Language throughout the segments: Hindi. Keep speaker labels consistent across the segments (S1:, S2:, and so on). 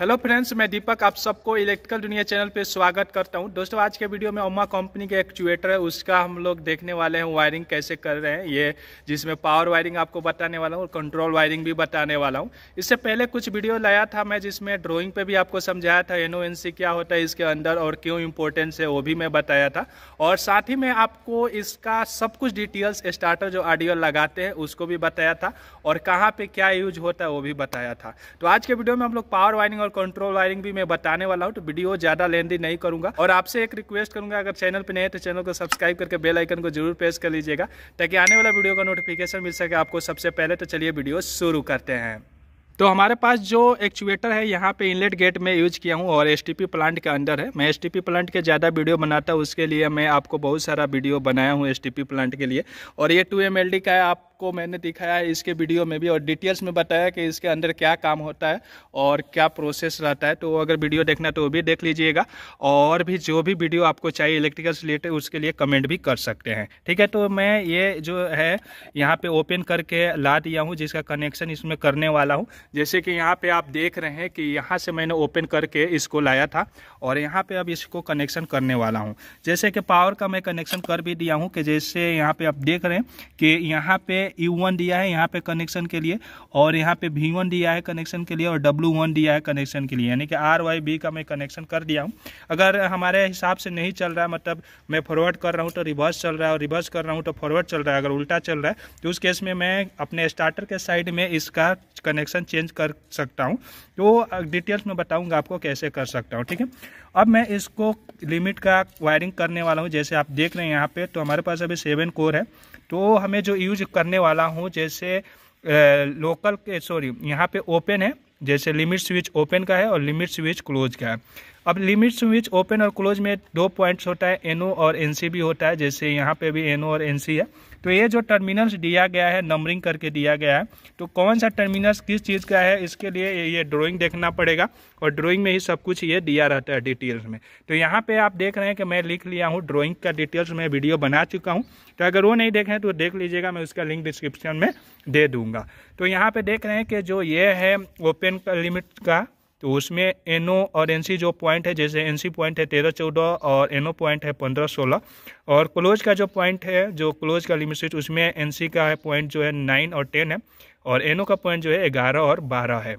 S1: हेलो फ्रेंड्स मैं दीपक आप सबको इलेक्ट्रिकल दुनिया चैनल पे स्वागत करता हूं दोस्तों आज के वीडियो में ओमा कंपनी का एक्चुएटर है उसका हम लोग देखने वाले हैं वायरिंग कैसे कर रहे हैं ये जिसमें पावर वायरिंग आपको बताने वाला हूं और कंट्रोल वायरिंग भी बताने वाला हूं इससे पहले कुछ वीडियो लाया था मैं जिसमें ड्रॉइंग पर भी आपको समझाया था एन क्या होता है इसके अंदर और क्यों इम्पोर्टेंस है वो भी मैं बताया था और साथ ही मैं आपको इसका सब कुछ डिटेल्स स्टार्टर जो ऑडियो लगाते हैं उसको भी बताया था और कहाँ पर क्या यूज होता है वो भी बताया था तो आज के वीडियो में हम लोग पावर वायरिंग और कंट्रोल वायरिंग भी मैं बताने वाला हूँ तो वीडियो ज़्यादा लेंदी नहीं करूंगा और आपसे एक रिक्वेस्ट करूंगा अगर चैनल पर नहीं है तो चैनल को सब्सक्राइब करके बेल आइकन को जरूर प्रेस कर लीजिएगा ताकि आने वाला वीडियो का नोटिफिकेशन मिल सके आपको सबसे पहले तो चलिए वीडियो शुरू करते हैं तो हमारे पास जो एक्चुएटर है यहाँ पे इनलेट गेट में यूज किया हूँ और एसटीपी प्लांट के अंदर है मैं एसटीपी प्लांट के ज़्यादा वीडियो बनाता हूँ उसके लिए मैं आपको बहुत सारा वीडियो बनाया हूँ एसटीपी प्लांट के लिए और ये टू एम का है आप आपको मैंने दिखाया है इसके वीडियो में भी और डिटेल्स में बताया कि इसके अंदर क्या काम होता है और क्या प्रोसेस रहता है तो अगर वीडियो देखना तो वो भी देख लीजिएगा और भी जो भी वीडियो आपको चाहिए इलेक्ट्रिकल से रिलेटेड उसके लिए कमेंट भी कर सकते हैं ठीक है तो मैं ये जो है यहाँ पर ओपन करके ला दिया हूँ जिसका कनेक्शन इसमें करने वाला हूँ जैसे कि यहाँ पर आप देख रहे हैं कि यहाँ से मैंने ओपन करके इसको लाया था और यहाँ पर अब इसको कनेक्शन करने वाला हूँ जैसे कि पावर का मैं कनेक्शन कर भी दिया हूँ कि जैसे यहाँ पर आप देख रहे हैं कि यहाँ पे U1 दिया है यहाँ पे कनेक्शन के लिए और यहाँ पे V1 दिया है कनेक्शन के लिए और W1 दिया है कनेक्शन के लिए यानी कि R Y B का मैं कनेक्शन कर दिया हूँ अगर हमारे हिसाब से नहीं चल रहा है मतलब मैं फॉरवर्ड कर रहा हूँ तो रिवर्स चल रहा है और रिवर्स कर रहा हूँ तो फॉरवर्ड चल रहा है अगर उल्टा चल रहा है तो उस केस में मैं अपने स्टार्टर के साइड में इसका कनेक्शन चेंज कर सकता हूँ तो डिटेल्स में बताऊँगा आपको कैसे कर सकता हूँ ठीक है अब मैं इसको लिमिट का वायरिंग करने वाला हूँ जैसे आप देख रहे हैं यहाँ पे तो हमारे पास अभी सेवन कोर है तो हमें जो यूज करने वाला हूँ जैसे लोकल के सॉरी यहाँ पे ओपन है जैसे लिमिट स्विच ओपन का है और लिमिट स्विच क्लोज का है अब लिमिट स्विच ओपन और क्लोज में दो पॉइंट्स होता है एनओ और एनसी भी होता है जैसे यहाँ पे भी एनओ और एनसी है तो ये जो टर्मिनल्स दिया गया है नंबरिंग करके दिया गया है तो कौन सा टर्मिनल्स किस चीज़ का है इसके लिए ये ड्राइंग देखना पड़ेगा और ड्राइंग में ही सब कुछ ये दिया रहता है डिटेल्स में तो यहाँ पे आप देख रहे हैं कि मैं लिख लिया हूँ ड्राइंग का डिटेल्स में वीडियो बना चुका हूँ तो अगर वो नहीं देखें तो देख लीजिएगा मैं उसका लिंक डिस्क्रिप्शन में दे दूंगा तो यहाँ पे देख रहे हैं कि जो ये है ओपन लिमिट का तो उसमें एन ओ और एन सी जो पॉइंट है जैसे एन सी पॉइंट है तेरह चौदह और एन ओ पॉइंट है पंद्रह सोलह और क्लोज का जो पॉइंट है जो क्लोज का लिमिट उसमें एन सी का है पॉइंट जो है नाइन और टेन है और एन ओ का पॉइंट जो है ग्यारह और बारह है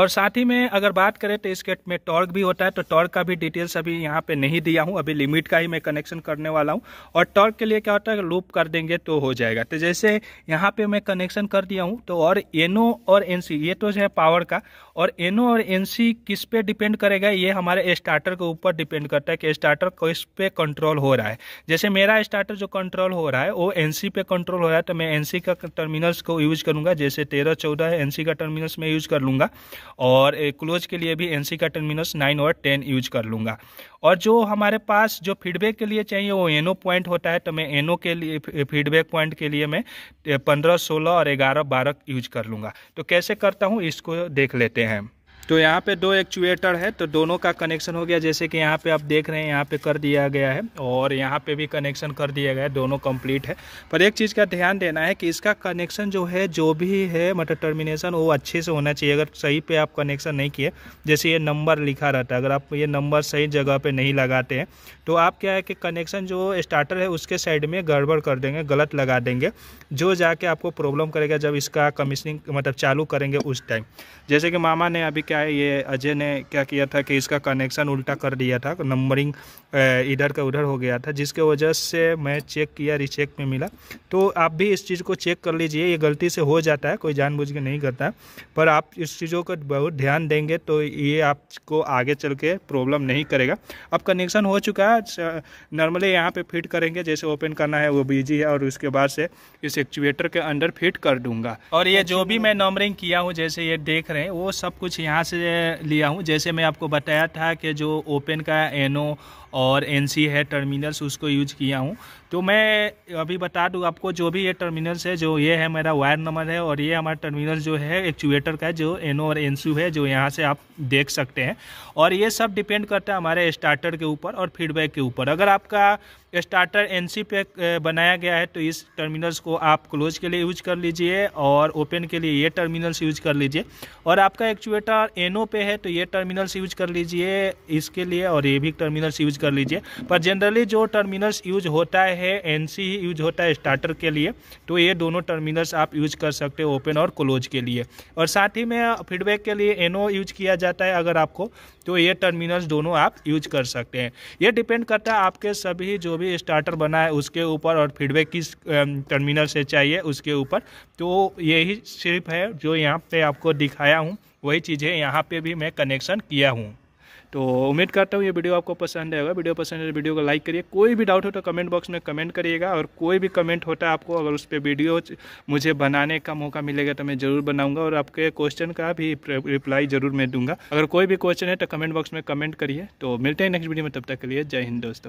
S1: और साथ ही में अगर बात करें तो इस गेट में टॉर्क भी होता है तो टॉर्क का भी डिटेल्स अभी यहाँ पे नहीं दिया हूँ अभी लिमिट का ही मैं कनेक्शन करने वाला हूँ और टॉर्क के लिए क्या होता है लूप कर देंगे तो हो जाएगा तो जैसे यहाँ पे मैं कनेक्शन कर दिया हूँ तो और एनओ और एन ये तो है पावर का और एनओ और एन किस पे डिपेंड करेगा ये हमारे स्टार्टर के ऊपर डिपेंड करता है कि स्टार्टर किस पे कंट्रोल हो रहा है जैसे मेरा स्टार्टर जो कंट्रोल हो रहा है वो एन पे कंट्रोल हो रहा है तो मैं एन का टर्मिनल्स को यूज करूँगा जैसे तेरह चौदह एन का टर्मिनल्स मैं यूज कर लूँगा और क्लोज के लिए भी एन का टर्मिनस नाइन और टेन यूज कर लूँगा और जो हमारे पास जो फीडबैक के लिए चाहिए वो एनो पॉइंट होता है तो मैं एनो के लिए फीडबैक पॉइंट के लिए मैं पंद्रह सोलह और ग्यारह बारह यूज कर लूँगा तो कैसे करता हूँ इसको देख लेते हैं तो यहाँ पे दो एक्चुएटर है तो दोनों का कनेक्शन हो गया जैसे कि यहाँ पे आप देख रहे हैं यहाँ पे कर दिया गया है और यहाँ पे भी कनेक्शन कर दिया गया है दोनों कंप्लीट है पर एक चीज़ का ध्यान देना है कि इसका कनेक्शन जो है जो भी है मतलब टर्मिनेशन वो अच्छे से होना चाहिए अगर सही पे आप कनेक्शन नहीं किए जैसे ये नंबर लिखा रहता है अगर आप ये नंबर सही जगह पर नहीं लगाते हैं तो आप क्या है कि कनेक्शन जो स्टार्टर है उसके साइड में गड़बड़ कर देंगे गलत लगा देंगे जो जाके आपको प्रॉब्लम करेगा जब इसका कमीशनिंग मतलब चालू करेंगे उस टाइम जैसे कि मामा ने अभी क्या है ये अजय ने क्या किया था कि इसका कनेक्शन उल्टा कर दिया था नंबरिंग इधर का उधर हो गया था जिसके वजह से मैं चेक किया रिचेक में मिला तो आप भी इस चीज़ को चेक कर लीजिए ये गलती से हो जाता है कोई जानबूझ के नहीं करता पर आप इस चीज़ों का बहुत ध्यान देंगे तो ये आपको आगे चल के प्रॉब्लम नहीं करेगा अब कनेक्शन हो चुका है नॉर्मली यहाँ पर फिट करेंगे जैसे ओपन करना है वो बिजी है और उसके बाद से इस एक्चुएटर के अंदर फिट कर दूंगा और ये जो भी मैं नंबरिंग किया हूँ जैसे ये देख रहे हैं वो सब कुछ यहाँ से लिया हूँ जैसे मैं आपको बताया था कि जो ओपन का एनो और एन है टर्मिनल्स उसको यूज किया हूँ तो मैं अभी बता दूँ आपको जो भी ये टर्मिनल्स है जो ये है मेरा वायर नंबर है और ये हमारा टर्मिनल जो है एक्चुएटर का जो एनो और एन है जो यहाँ से आप देख सकते हैं और ये सब डिपेंड करता है हमारे स्टार्टर के ऊपर और फीडबैक के ऊपर अगर आपका स्टार्टर सी पे बनाया गया है तो इस टर्मिनल्स को आप क्लोज के लिए यूज कर लीजिए और ओपन के लिए ये टर्मिनल्स यूज कर लीजिए और आपका एक्चुएटर एनओ पे है तो ये टर्मिनल्स यूज कर लीजिए इसके लिए और ये भी टर्मिनल्स यूज कर लीजिए पर जनरली जो टर्मिनल्स यूज होता है एन ही यूज होता है स्टार्टर के लिए तो ये दोनों टर्मिनल्स आप यूज कर सकते हो ओपन और क्लोज के लिए और साथ ही में फीडबैक के लिए एनओ यूज किया जाता है अगर आपको तो ये टर्मिनल्स दोनों आप यूज कर सकते हैं ये डिपेंड करता है आपके सभी जो भी स्टार्टर बना है उसके ऊपर और फीडबैक किस टर्मिनल से चाहिए उसके ऊपर तो यही सिर्फ है जो यहाँ पे आपको दिखाया हूँ वही चीज़ें यहाँ पे भी मैं कनेक्शन किया हूँ तो उम्मीद करता हूँ ये वीडियो आपको पसंद आएगा वीडियो पसंद है तो वीडियो को लाइक करिए कोई भी डाउट हो तो कमेंट बॉक्स में कमेंट करिएगा और कोई भी कमेंट होता है आपको अगर उस पर वीडियो मुझे बनाने का मौका मिलेगा तो मैं ज़रूर बनाऊंगा और आपके क्वेश्चन का भी रिप्लाई ज़रूर मैं दूंगा अगर कोई भी क्वेश्चन है तो कमेंट बॉक्स में कमेंट करिए तो मिलते हैं नेक्स्ट वीडियो में तब तक के लिए जय हिंद दोस्तों